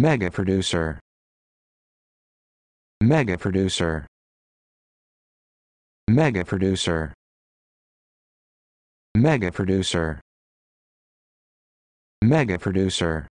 Mega producer. Mega producer. Mega producer. Mega producer. Mega producer.